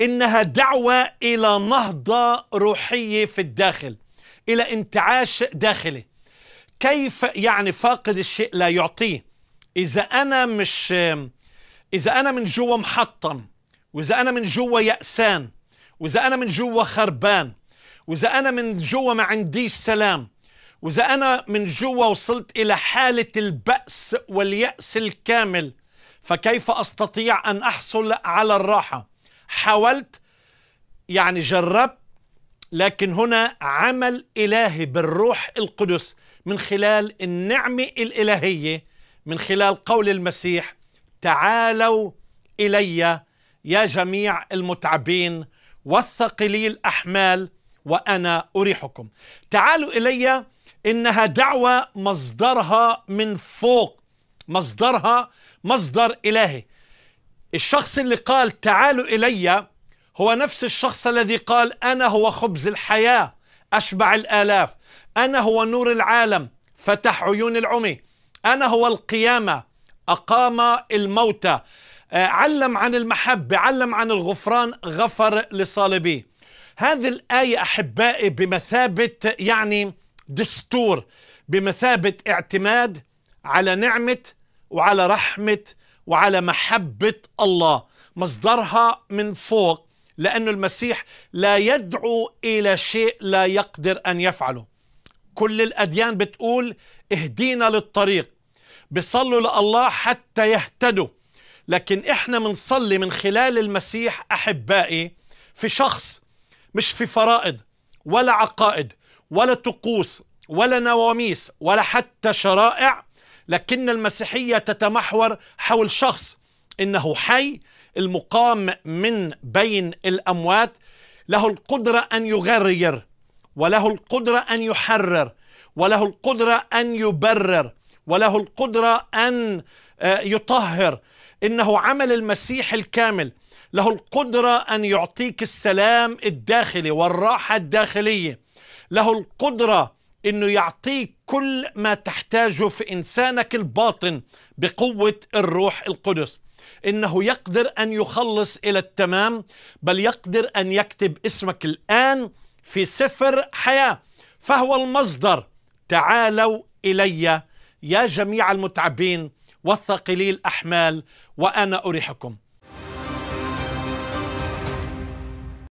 انها دعوه الى نهضه روحيه في الداخل الى انتعاش داخلي كيف يعني فاقد الشيء لا يعطيه اذا انا مش اذا انا من جوا محطم واذا انا من جوا يأسان واذا انا من جوا خربان واذا انا من جوا ما عنديش سلام واذا انا من جوا وصلت الى حاله البأس واليأس الكامل فكيف استطيع ان احصل على الراحه حاولت يعني جربت لكن هنا عمل إلهي بالروح القدس من خلال النعمة الإلهية من خلال قول المسيح تعالوا إلي يا جميع المتعبين والثقلي الأحمال وأنا أريحكم تعالوا إلي إنها دعوة مصدرها من فوق مصدرها مصدر إلهي الشخص اللي قال تعالوا إلي هو نفس الشخص الذي قال أنا هو خبز الحياة أشبع الآلاف أنا هو نور العالم فتح عيون العمي أنا هو القيامة أقام الموتى آه، علم عن المحبة علم عن الغفران غفر لصالبيه هذه الآية أحبائي بمثابة يعني دستور بمثابة اعتماد على نعمة وعلى رحمة وعلى محبة الله مصدرها من فوق لأن المسيح لا يدعو إلى شيء لا يقدر أن يفعله كل الأديان بتقول اهدينا للطريق بصلوا لله حتى يهتدوا لكن احنا بنصلي من خلال المسيح أحبائي في شخص مش في فرائض ولا عقائد ولا طقوس ولا نواميس ولا حتى شرائع لكن المسيحية تتمحور حول شخص إنه حي المقام من بين الأموات له القدرة أن يغرير وله القدرة أن يحرر وله القدرة أن يبرر وله القدرة أن آه، يطهر إنه عمل المسيح الكامل له القدرة أن يعطيك السلام الداخلي والراحة الداخلية له القدرة انه يعطيك كل ما تحتاجه في انسانك الباطن بقوه الروح القدس انه يقدر ان يخلص الى التمام بل يقدر ان يكتب اسمك الان في سفر حياه فهو المصدر تعالوا الي يا جميع المتعبين والثقلي الاحمال وانا اريحكم